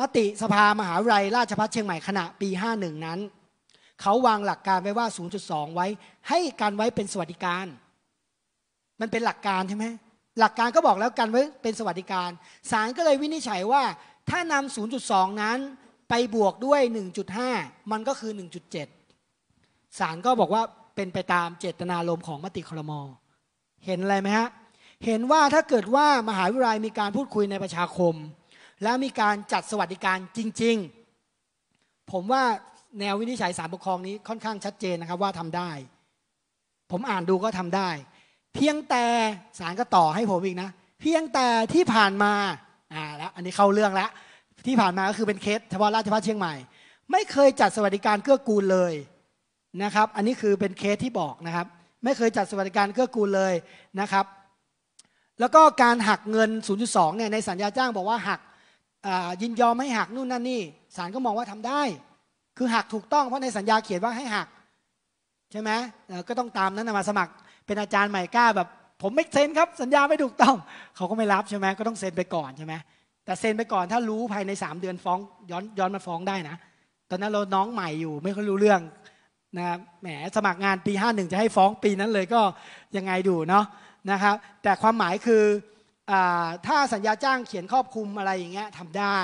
มติสภามหาวิทยาลัย ราชภัฏเชียงใหม่ขณะปี 51 นั้นเขาวางหลักการไว้ว่า 0.2 ไว้ ให้การไว้เป็นสวัสดิการ มันเป็นหลักการใช่ไหมหลักการก็บอกแล้วกันไว้เป็นสวัสดิการศาลก็เลยวินิจฉัยว่าถ้านำ0.2 นั้นไปบวกด้วย 1.5 มันก็คือ 1.7 ศาลก็บอกว่าเป็นไปตามเจตนารมณ์ของมติคลมเห็นอะไรไหมฮะเห็นว่าถ้าเกิดว่ามหาวิทยาลัยมีการพูดคุยในประชาคมแล้วมีการจัดสวัสดิการจริง ๆ ผมว่าแนววินิจฉัยสารปกครองนี้ค่อนข้างชัดเจนนะครับว่าทำได้ ผมอ่านดูก็ทำได้ เพียงแต่สารก็ต่อให้ผมอีกนะ เพียงแต่ที่ผ่านมา อ่า แล้วอันนี้เข้าเรื่องแล้ว ที่ผ่านมาก็คือเป็นเคสเฉพาะราชพัฒเชียงใหม่ ไม่เคยจัดสวัสดิการเกื้อกูลเลยนะครับ อันนี้คือเป็นเคสที่บอกนะครับ ไม่เคยจัดสวัสดิการเกื้อกูลเลยนะครับ แล้วก็การหักเงิน0.2เนี่ยในสัญญาจ้างบอกว่าหักยินยอมให้หักนู่นนั่นนี่ศาลก็มองว่าทำได้ คือ หักถูกต้องเพราะในสัญญาเขียนว่าให้หัก ใช่ไหมก็ต้องตามนั้นมาสมัครเป็นอาจารย์ใหม่กล้า แบบผมไม่เซ็นครับสัญญาไม่ถูกต้อง เขาก็ไม่รับใช่ไหมก็ต้องเซ็นไปก่อนใช่ไหมแต่เซ็นไปก่อนถ้ารู้ภายใน3เดือนฟ้องย้อนย้อนมาฟ้องได้นะตอนนั้นเราน้องใหม่อยู่ไม่ค่อยรู้เรื่องนะแหมสมัครงานปี51จะให้ฟ้องปีนั้นเลยก็ยังไงดูเนาะนะครับแต่ความหมายคือถ้าสัญญาจ้างเขียนครอบคลุมอะไรอย่างเงี้ยทำได้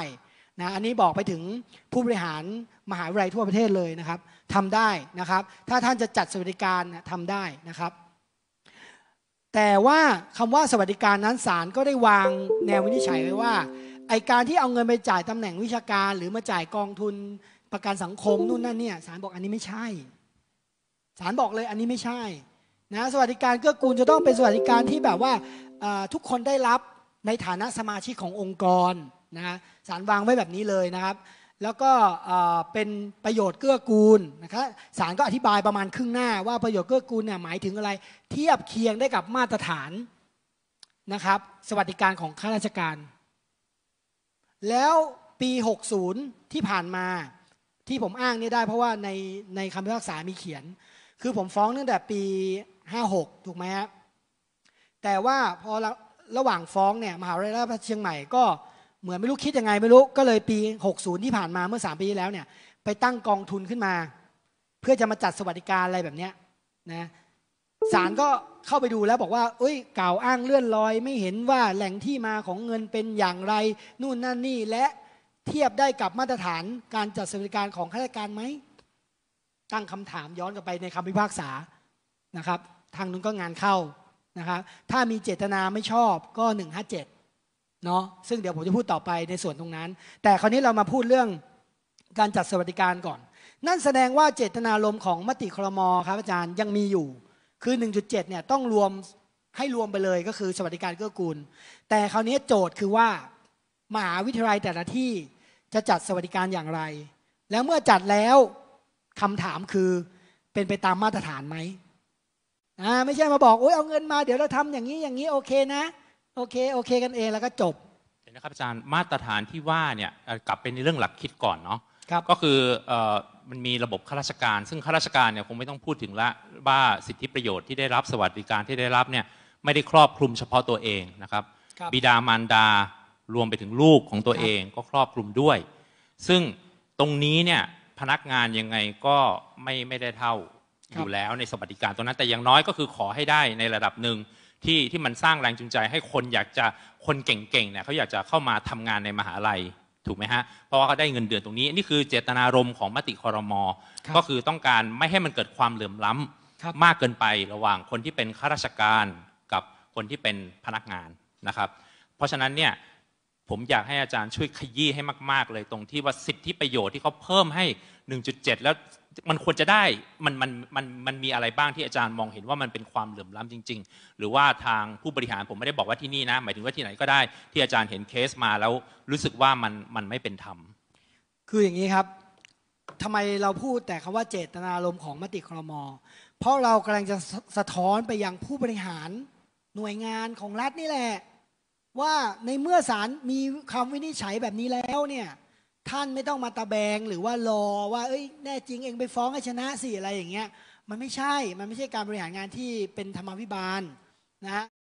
นะอันนี้บอกไปถึงผู้บริหารมหาวิทยาลัยทั่วประเทศเลยนะครับทำได้นะครับ ถ้าท่านจะจัดสวัสดิการทำได้นะครับ แต่ว่าคำว่าสวัสดิการนั้นศาลก็ได้วางแนววินิจฉัยไว้ว่าไอการที่เอาเงินไปจ่ายตำแหน่งวิชาการ หรือมาจ่ายกองทุนประกันสังคมนู่นนั่นเนี่ยศาลบอกอันนี้ไม่ใช่ศาลบอกเลยอันนี้ไม่ใช่นะสวัสดิการเกื้อกูลจะต้องเป็นสวัสดิการที่แบบว่าทุกคนได้รับในฐานะสมาชิกขององค์กรนะสารวางไว้แบบนี้เลยนะครับแล้วก็เป็นประโยชน์เกื้อกูลนะครับสารก็อธิบายประมาณครึ่งหน้าว่าประโยชน์เกื้อกูลเนี่ยหมายถึงอะไรเทียบเคียงได้กับมาตรฐานนะครับสวัสดิการของข้าราชการ แล้วปี 60 ที่ผ่านมาที่ผมอ้างนี่ได้เพราะว่าในในคำพิพากษามีเขียนคือผมฟ้องตั้งแต่ปี 56 ถูกไหมฮะแต่ว่าพอระหว่างฟ้องเนี่ยมหาวิทยาลัยเชียงใหม่ก็ เหมือนไม่รู้คิดยังไงไม่รู้ ก็เลยปี 60 ที่ผ่านมาเมื่อ 3 ปีที่แล้วเนี่ย ไปตั้งกองทุนขึ้นมา เพื่อจะมาจัดสวัสดิการอะไรแบบเนี้ยนะศาลก็เข้าไปดูแล้วบอกว่าเอ้ยกล่าวอ้างเลื่อนลอย ไม่เห็นว่าแหล่งที่มาของเงินเป็นอย่างไรนู่นนั่นนี่และเทียบได้กับมาตรฐานการจัดสวัสดิการของข้าราชการไหมตั้งคำถามย้อนกลับไปในคำพิพากษานะครับ ทางนู้นก็งานเข้านะครับถ้ามีเจตนาไม่ชอบก็ 157เนาะซึ่งเดี๋ยวผมจะพูดต่อไปในส่วนตรงนั้น แต่คราวนี้เรามาพูดเรื่องการจัดสวัสดิการก่อน นั่นแสดงว่าเจตนารมของมติครมครับอาจารย์ยังมีอยู่ คือ 1.7เนี่ยต้องรวมให้รวมไปเลยก็คือสวัสดิการเกื้อกูล แต่คราวนี้โจทย์คือว่ามหาวิทยาลัยแต่ละที่จะจัดสวัสดิการอย่างไร แล้วเมื่อจัดแล้วคำถามคือเป็นไปตามมาตรฐานไหม่าไม่ ใช่ มาบอกโอ้ยเอาเงินมา เดี๋ยวเราทำอย่างนี้อย่างนี้ โอเคนะ โอเคโอเคกันเอง แล้วก็ จบเห็นนะครับ อาจารย์มาตรฐานที่ว่า เนี่ย กลับเป็นเรื่องหลักคิดก่อน เนาะก็คือมันมีระบบข้าราชการ ซึ่งข้าราชการ เนี่ยคงไม่ต้องพูดถึง ละว่าสิทธิประโยชน์ที่ได้รับสวัสดิการที่ได้รับเนี่ยไม่ได้ครอบคลุมเฉพาะตัวเองนะครับบบิดามารดารวมไปถึงลูกของตัวเอง ก็ครอบคลุมด้วย ซึ่งตรงนี้เนี่ยพนักงานยังไงก็ไม่ไม่ได้เท่าอยู่แล้วในสวัสดิการตรงนั้น แต่อย่างน้อยก็คือขอให้ได้ในระดับหนึ่งที่ที่มันสร้างแรงจูงใจ ให้คนอยากจะคนเก่งๆเนี่ยเขาอยากจะเข้ามาทำงานในมหาลัยถูกไหมฮะเพราะว่าเขาได้เงินเดือนตรงนี้นี่คือเจตนารมณ์ของมติคอรมอก็คือต้องการไม่ให้มันเกิดความเหลื่อมล้ำ มากเกินไประหว่างคนที่เป็นข้าราชการกับคนที่เป็นพนักงานนะครับ เพราะฉะนั้นเนี่ยผมอยากให้อาจารย์ช่วยขยี้ให้มากๆเลยตรงที่ว่าสิทธิประโยชน์ที่เขาเพิ่มให้ 1.7 แล้วมันควรจะได้ มันมันมันมันมีอะไรบ้างที่อาจารย์มองเห็นว่ามันเป็นความเหลื่อมล้ำจริง ๆ หรือว่าทางผู้บริหารผมไม่ได้บอกว่าที่นี่นะ หมายถึงว่าที่ไหนก็ได้ ที่อาจารย์เห็นเคสมาแล้วรู้สึกว่ามันมันไม่เป็นธรรม คืออย่างนี้ครับทำไมเราพูดแต่คำว่าเจตนารมณ์ของมติครมเพราะเรากำลังจะสะท้อนไปยังผู้บริหาร หน่วยงานของรัฐนี่แหละว่าในเมื่อศาลมีคำวินิจฉัยแบบนี้แล้วเนี่ย ท่านไม่ต้องมาตะแบงหรือว่ารอว่าเอ้ยแน่จริงเองไปฟ้องให้ชนะสิ อะไรอย่างเงี้ยมันไม่ใช่ มันไม่ใช่การบริหารงานที่เป็นธรรมวิบาลนะฮะ